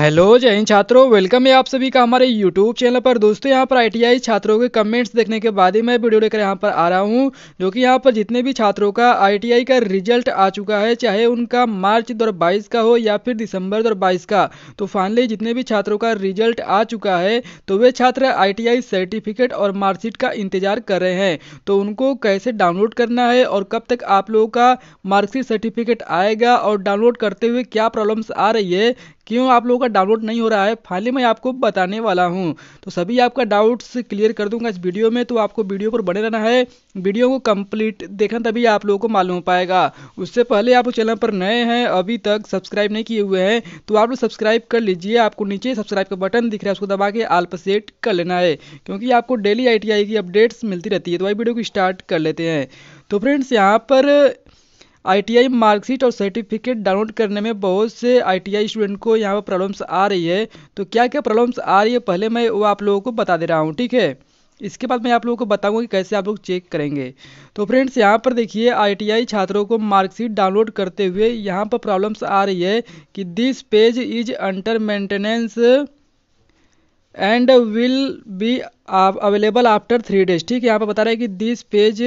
hello जय हिंद छात्रों welcome है आप सभी का हमारे यूट्यूब चैनल पर दोस्तों यहाँ पर आईटीआई छात्रों के कमेंट्स देखने के बाद ही मैं वीडियो लेकर यहाँ पर आ रहा हूँ जो कि यहाँ पर जितने भी छात्रों का आईटीआई का रिजल्ट आ चुका है चाहे उनका मार्च दो का हो या फिर दिसंबर दो का तो फाइनली जितने भी छात्रों का रिजल्ट आ चुका है तो वे छात्र आई सर्टिफिकेट और मार्कशीट का इंतजार कर रहे हैं तो उनको कैसे डाउनलोड करना है और कब तक आप लोगों का मार्कशीट सर्टिफिकेट आएगा और डाउनलोड करते हुए क्या प्रॉब्लम्स आ रही है क्यों आप लोगों का आपका डाउनलोड नहीं हो रहा है फाइनली मैं आपको बताने वाला हूँ तो सभी आपका डाउट्स क्लियर कर दूंगा इस वीडियो में तो आपको वीडियो पर बने रहना है वीडियो को कंप्लीट देखना तभी आप लोगों को मालूम हो पाएगा उससे पहले आप चैनल पर नए हैं अभी तक सब्सक्राइब नहीं किए हुए हैं तो आप लोग सब्सक्राइब कर लीजिए आपको नीचे सब्सक्राइब का बटन दिख रहा है उसको दबा के आल सेट कर लेना है क्योंकि आपको डेली आई की अपडेट्स मिलती रहती है तो वही वीडियो को स्टार्ट कर लेते हैं तो फ्रेंड्स यहाँ पर आईटीआई मार्कशीट और सर्टिफिकेट डाउनलोड करने में बहुत से आईटीआई स्टूडेंट को यहाँ पर प्रॉब्लम्स आ रही है तो क्या क्या प्रॉब्लम्स आ रही है पहले मैं वो आप लोगों को बता दे रहा हूँ ठीक है इसके बाद मैं आप लोगों को बताऊंगा कि कैसे आप लोग चेक करेंगे तो फ्रेंड्स यहाँ पर देखिए आईटीआई छात्रों को मार्कशीट डाउनलोड करते हुए यहाँ पर प्रॉब्लम्स आ रही है कि this page is under maintenance and will be available after three days ठीक है यहाँ पर बता रहा है कि this page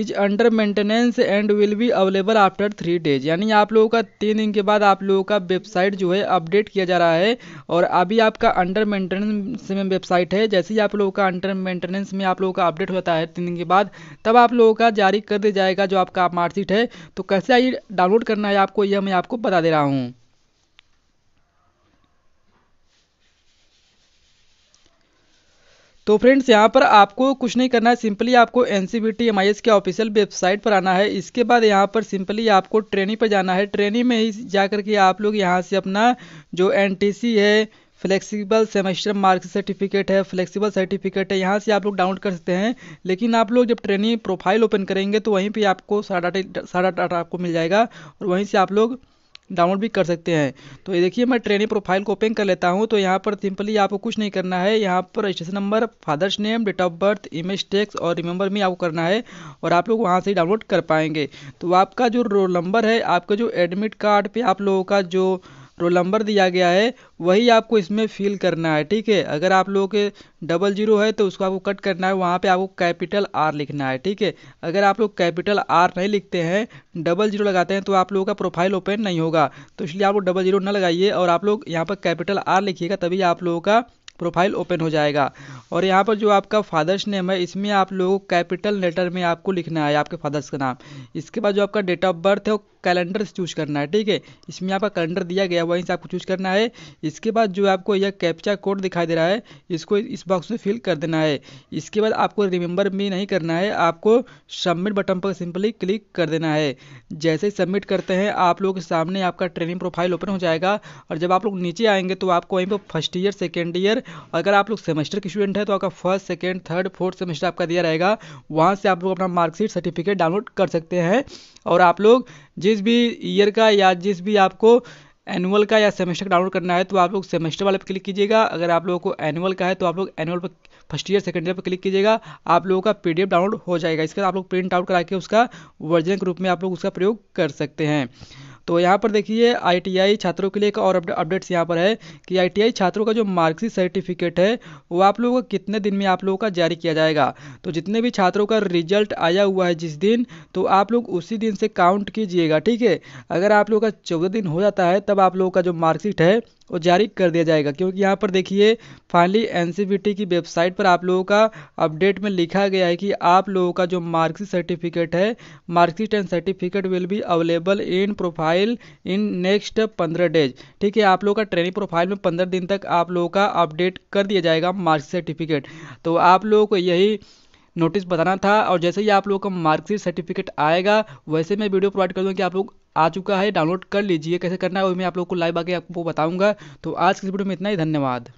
is under maintenance and will be available after three days यानी आप लोगों का तीन दिन के बाद आप लोगों का वेबसाइट जो है अपडेट किया जा रहा है और अभी आपका अंडर मेंटेनेंस में वेबसाइट है जैसे ही आप लोगों का अंडर मेंटेनेंस में आप लोगों का अपडेट होता है तीन दिन के बाद तब आप लोगों का जारी कर दिया जाएगा जो आपका मार्कशीट है तो कैसे आइए डाउनलोड करना है आपको यह मैं आपको बता दे रहा हूँ तो फ्रेंड्स यहाँ पर आपको कुछ नहीं करना है सिंपली आपको एन सी के ऑफिशियल वेबसाइट पर आना है इसके बाद यहाँ पर सिंपली आपको ट्रेनिंग पर जाना है ट्रेनिंग में ही जा करके आप लोग यहाँ से अपना जो एन है फ्लेक्सिबल सेमेस्टर मार्क सर्टिफिकेट है फ्लेक्सिबल सर्टिफिकेट है यहाँ से आप लोग डाउनलोड कर सकते हैं लेकिन आप लोग जब ट्रेनिंग प्रोफाइल ओपन करेंगे तो वहीं पर आपको सारा डाटा सारा डाटा आपको मिल जाएगा और वहीं से आप लोग डाउनलोड भी कर सकते हैं तो ये देखिए मैं ट्रेनिंग प्रोफाइल को ओपन कर लेता हूँ तो यहाँ पर सिंपली आपको कुछ नहीं करना है यहाँ पर registration number father's name date of birth image text और रिमेंबर में आपको करना है और आप लोग वहाँ से डाउनलोड कर पाएंगे तो आपका जो रोल नंबर है आपका जो एडमिट कार्ड पर आप लोगों का जो रोल नंबर दिया गया है वही आपको इसमें फिल करना है ठीक है अगर आप लोगों के डबल जीरो है तो उसको आपको कट करना है वहाँ पे आपको कैपिटल आर लिखना है ठीक है अगर आप लोग कैपिटल आर नहीं लिखते हैं डबल जीरो लगाते हैं तो आप लोगों का प्रोफाइल ओपन नहीं होगा तो इसलिए आप लोग डबल जीरो ना लगाइए और आप लोग यहाँ पर कैपिटल आर लिखिएगा तभी आप लोगों का प्रोफाइल ओपन हो जाएगा और यहाँ पर जो आपका फादर्स नेम है इसमें आप लोगों को कैपिटल लेटर में आपको लिखना है आपके फादर्स का नाम इसके बाद जो आपका डेट ऑफ बर्थ है वो कैलेंडर से चूज करना है ठीक है इसमें आपका कैलेंडर दिया गया वहीं से आपको चूज करना है इसके बाद जो आपको यह कैप्चा कोड दिखाई दे रहा है इसको इस बॉक्स में फिल कर देना है इसके बाद आपको रिमेंबर भी नहीं करना है आपको सबमिट बटन पर सिंपली क्लिक कर देना है जैसे ही सबमिट करते हैं आप लोगों के सामने आपका ट्रेनिंग प्रोफाइल ओपन हो जाएगा और जब आप लोग नीचे आएंगे तो आपको वहीं पर फर्स्ट ईयर सेकेंड ईयर अगर आप लोग सेमेस्टर के स्टूडेंट हैं तो आपका first second third fourth semester आपका दिया रहेगा वहाँ से आप लोग अपना मार्कशीट सर्टिफिकेट डाउनलोड कर सकते हैं और आप लोग जिस भी ईयर का या जिस भी आपको एनुअल का या सेमेस्टर का डाउनलोड करना है तो आप लोग सेमेस्टर वाले पर क्लिक कीजिएगा अगर आप लोगों को एनुअल का है तो आप लोग एनुअल पर फर्स्ट ईयर सेकेंड ईयर पर क्लिक कीजिएगा आप लोगों का पीडीएफ डाउनलोड हो जाएगा इसके बाद आप लोग प्रिंट आउट करा के उसका वर्जन के रूप में आप लोग उसका प्रयोग कर सकते हैं तो यहाँ पर देखिए आईटीआई छात्रों के लिए एक और अपडेट्स यहाँ पर है कि आईटीआई छात्रों का जो मार्कशीट सर्टिफिकेट है वो आप लोगों को कितने दिन में आप लोगों का जारी किया जाएगा तो जितने भी छात्रों का रिजल्ट आया हुआ है जिस दिन तो आप लोग उसी दिन से काउंट कीजिएगा ठीक है अगर आप लोगों का चौदह दिन हो जाता है तब आप लोगों का जो मार्कशीट है और जारी कर दिया जाएगा क्योंकि यहाँ पर देखिए फाइनली एन की वेबसाइट पर आप लोगों का अपडेट में लिखा गया है कि आप लोगों का जो मार्कशीट सर्टिफिकेट है marksheet and certificate will be available in profile in next पंद्रह डेज ठीक है आप लोगों का ट्रेनिंग प्रोफाइल में पंद्रह दिन तक आप लोगों का अपडेट कर दिया जाएगा मार्कशीट सर्टिफिकेट तो आप लोगों को यही नोटिस बताना था और जैसे ही आप लोगों का मार्कशीट सर्टिफिकेट आएगा वैसे मैं वीडियो प्रोवाइड कर दूँगा कि आप लोग आ चुका है डाउनलोड कर लीजिए कैसे करना है वो मैं आप लोग को लाइव आके आपको बताऊँगा तो आज की वीडियो में इतना ही धन्यवाद